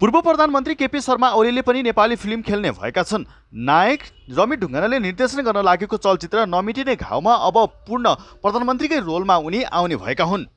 पूर्व प्रधानमन्त्री केपी शर्मा ओलीले पनि नेपाली फिल्म खेल्ने भएका छन् नायक रमी ढुङ्गानाले निर्देशन गर्न लागेको चलचित्र नमिटिने घाउमा अब पूर्ण प्रधानमन्त्रीकै रोलमा उनी आउने भएका हुन्